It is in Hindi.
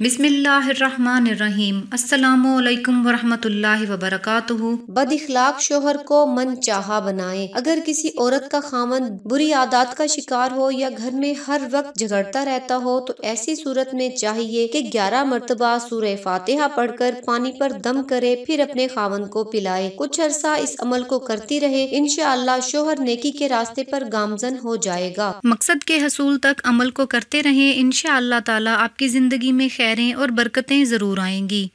बिसमीम् अल्लाम वरहमतुल्लाहि वबरकातुह बद अखलाक शोहर को मन चाहा बनाए अगर किसी औरत का खामन बुरी आदत का शिकार हो या घर में हर वक्त झगड़ता रहता हो तो ऐसी सूरत में चाहिए कि ग्यारह मरतबा सूरह फातिहा पढ़कर पानी पर दम करे फिर अपने खावन को पिलाए कुछ अरसा इस अमल को करती रहे इन शोहर नेकी के रास्ते पर गामजन हो जाएगा मकसद के हसूल तक अमल को करते रहे इन ताला आपकी जिंदगी में खैरें और बरकतें ज़रूर आएंगी